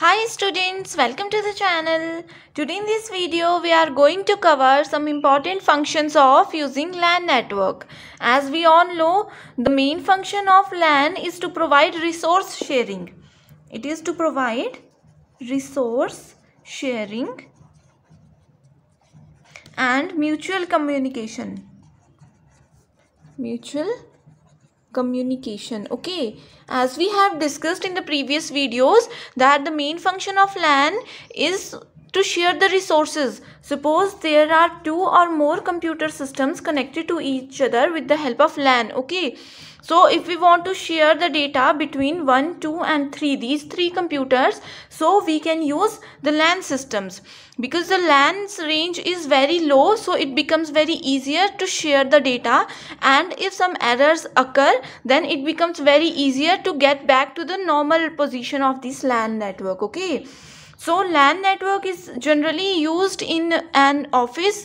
Hi students, welcome to the channel. Today in this video, we are going to cover some important functions of using LAN network. As we all know, the main function of LAN is to provide resource sharing. It is to provide resource sharing and mutual communication. Mutual communication okay as we have discussed in the previous videos that the main function of LAN is to share the resources. Suppose there are two or more computer systems connected to each other with the help of LAN. Okay. So if we want to share the data between 1, 2 and 3, these three computers, so we can use the LAN systems. Because the LAN's range is very low, so it becomes very easier to share the data. And if some errors occur, then it becomes very easier to get back to the normal position of this LAN network, okay? So LAN network is generally use in an office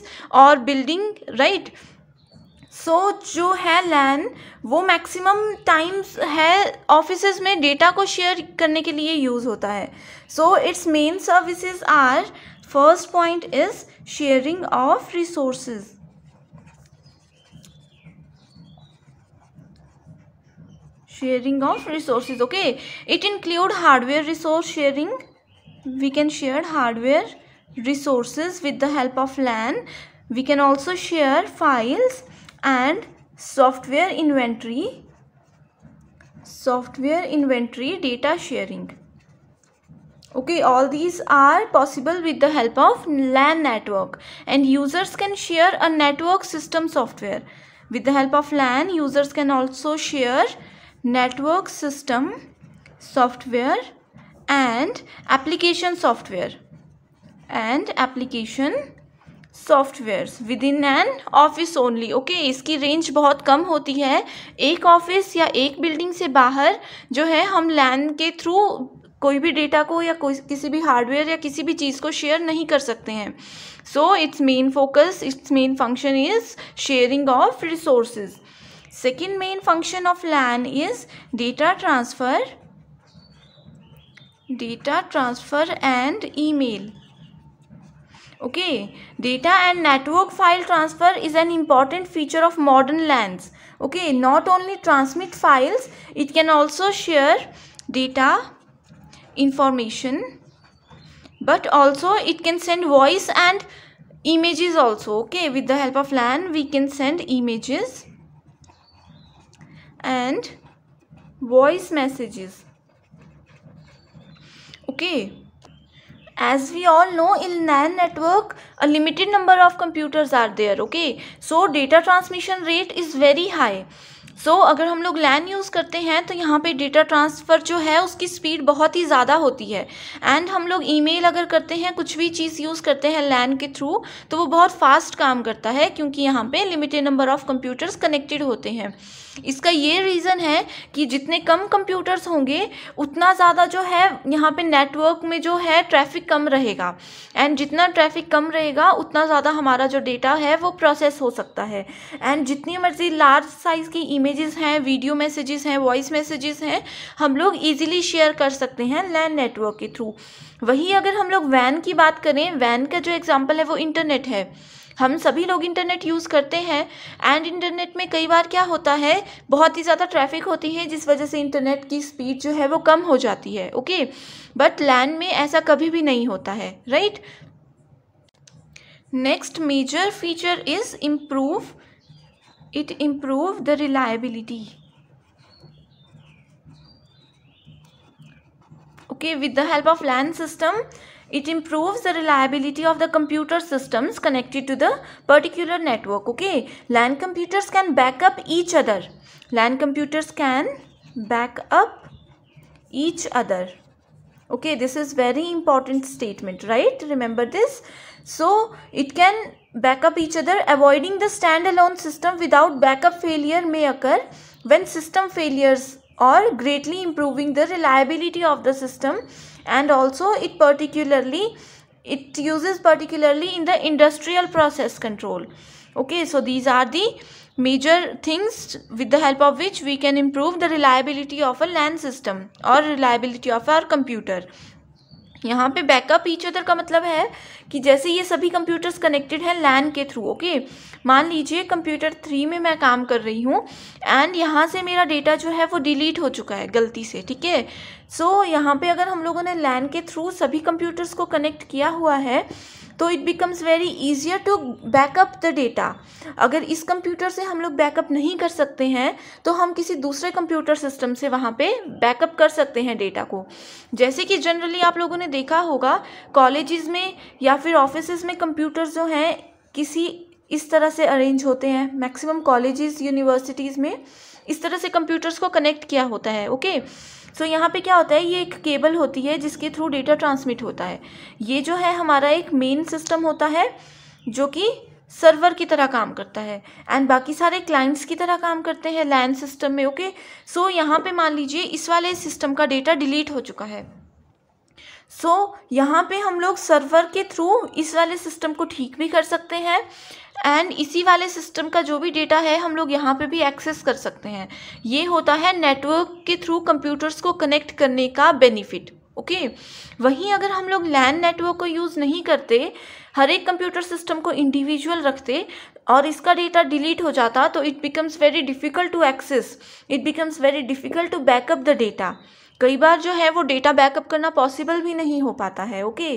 और building right so जो है LAN वो maximum times है office में data को share करने के लिए यूज़ होता है so its main services are first point is sharing of resources sharing of resources okay it include hardware resource sharing we can share hardware resources with the help of LAN. We can also share files and software inventory, software inventory data sharing. Okay, all these are possible with the help of LAN network and users can share a network system software. With the help of LAN, users can also share network system software and application software and application software within an office only okay इसकी range बहुत कम होती है एक office या एक building से बाहर जो है हम लैंड के थ्रू कोई भी डेटा को या कोई किसी भी हार्डवेयर या किसी भी चीज़ को शेयर नहीं कर सकते हैं so its main focus its main function is sharing of resources second main function of LAN is data transfer data transfer and email okay data and network file transfer is an important feature of modern lans okay not only transmit files it can also share data information but also it can send voice and images also okay with the help of lan we can send images and voice messages okay as we all know in LAN network a limited number of computers are there okay so data transmission rate is very high so so, अगर हम लोग लैन use करते हैं तो यहाँ पे data transfer जो है उसकी स्पीड बहुत ही ज़्यादा होती है एंड हम लोग ईमेल अगर करते हैं कुछ भी चीज़ यूज़ करते हैं लैन के थ्रू तो वो बहुत फास्ट काम करता है क्योंकि यहाँ पे limited number of computers connected होते हैं इसका ये रीज़न है कि जितने कम कंप्यूटर्स होंगे उतना ज़्यादा जो है यहाँ पर नेटवर्क में जो है ट्रैफिक कम रहेगा एंड जितना ट्रैफिक कम रहेगा उतना ज़्यादा हमारा जो डेटा है वो प्रोसेस हो सकता है एंड जितनी मर्ज़ी लार्ज साइज़ की ई इमेजेस हैं वीडियो मैसेजेस हैं वॉइस मैसेजेस हैं हम लोग इजीली शेयर कर सकते हैं लैन नेटवर्क के थ्रू वहीं अगर हम लोग वैन की बात करें वैन का जो एग्जाम्पल है वो इंटरनेट है हम सभी लोग इंटरनेट यूज़ करते हैं एंड इंटरनेट में कई बार क्या होता है बहुत ही ज़्यादा ट्रैफिक होती है जिस वजह से इंटरनेट की स्पीड जो है वो कम हो जाती है ओके बट लैंड में ऐसा कभी भी नहीं होता है right next major feature is improve It improves the reliability. Okay, with the help of LAN system, it improves the reliability of the computer systems connected to the particular network. Okay, LAN computers can back up each other. LAN computers can back up each other okay this is very important statement right remember this so it can back up each other. Avoiding the standalone system without backup failure may occur when system failures or greatly improving the reliability of the system and also it particularly it uses particularly in the industrial process control okay so these are the major things with the help of which we can improve the reliability of a LAN system or reliability of our computer यहाँ पे backup each other का मतलब है कि जैसे ये सभी computers connected हैं लैन के थ्रू ओके मान लीजिए कंप्यूटर थ्री में मैं काम कर रही हूँ एंड यहाँ से मेरा डेटा जो है वो डिलीट हो चुका है गलती से ठीक है सो यहाँ पे अगर हम लोगों ने लैन के थ्रू सभी कंप्यूटर्स को कनेक्ट किया हुआ है तो it becomes very easier to backup the data अगर इस कंप्यूटर से हम लोग बैकअप नहीं कर सकते हैं तो हम किसी दूसरे कंप्यूटर सिस्टम से वहाँ पे बैकअप कर सकते हैं डेटा को जैसे कि जनरली आप लोगों ने देखा होगा कॉलेजेस में या फिर ऑफिस में कंप्यूटर जो हैं किसी इस तरह से अरेंज होते हैं मैक्सिमम कॉलेजेस यूनिवर्सिटीज़ में इस तरह से कंप्यूटर्स को कनेक्ट किया होता है ओके okay? सो so, यहाँ पे क्या होता है ये एक केबल होती है जिसके थ्रू डेटा ट्रांसमिट होता है ये जो है हमारा एक मेन सिस्टम होता है जो कि सर्वर की तरह काम करता है एंड बाकी सारे क्लाइंट्स की तरह काम करते हैं लैंड सिस्टम में ओके सो so, यहाँ पे मान लीजिए इस वाले सिस्टम का डेटा डिलीट हो चुका है सो so, यहाँ पे हम लोग सर्वर के थ्रू इस वाले सिस्टम को ठीक भी कर सकते हैं एंड इसी वाले सिस्टम का जो भी डेटा है हम लोग यहाँ पे भी एक्सेस कर सकते हैं ये होता है नेटवर्क के थ्रू कंप्यूटर्स को कनेक्ट करने का बेनिफिट ओके okay. वहीं अगर हम लोग लैंड नेटवर्क को यूज़ नहीं करते हर एक कंप्यूटर सिस्टम को इंडिविजुअल रखते और इसका डेटा डिलीट हो जाता तो it becomes very difficult to access it becomes very difficult to backup the data कई बार जो है वो डेटा बैकअप करना पॉसिबल भी नहीं हो पाता है ओके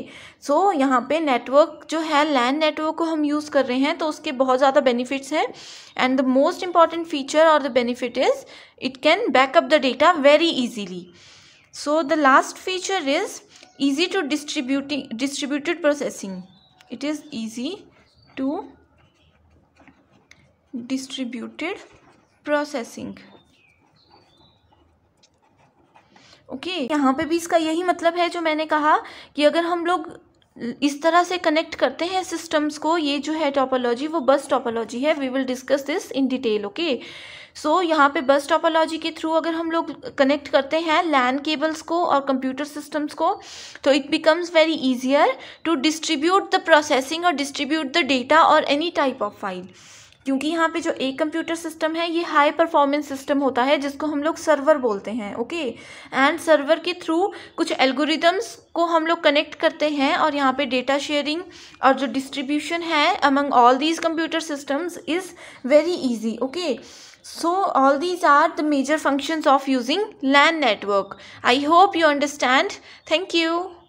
सो so, यहाँ पे नेटवर्क जो है लैंड नेटवर्क को हम यूज़ कर रहे हैं तो उसके बहुत ज़्यादा बेनिफिट्स हैं and the most important feature और the benefit is it can backup the data very easily so the last feature is easy to distributing distributed processing it is easy to distributed processing okay यहाँ पे भी इसका यही मतलब है जो मैंने कहा कि अगर हम लोग इस तरह से कनेक्ट करते हैं सिस्टम्स को ये जो है टॉपोलॉजी वो बस टॉपोलॉजी है we will discuss this in detail okay so यहाँ पे बस टॉपोलॉजी के थ्रू अगर हम लोग कनेक्ट करते हैं लैंड केबल्स को और कंप्यूटर सिस्टम्स को तो it becomes very easier to distribute the processing और डिस्ट्रीब्यूट द डेटा और एनी टाइप ऑफ फाइल क्योंकि यहाँ पे जो एक कंप्यूटर सिस्टम है ये हाई परफॉर्मेंस सिस्टम होता है जिसको हम लोग सर्वर बोलते हैं ओके एंड सर्वर के थ्रू कुछ एल्गोरिदम्स को हम लोग कनेक्ट करते हैं और यहाँ पे डेटा शेयरिंग और जो डिस्ट्रीब्यूशन है among all these computer systems is very easy okay so all these are the major functions of using LAN network I hope you understand thank you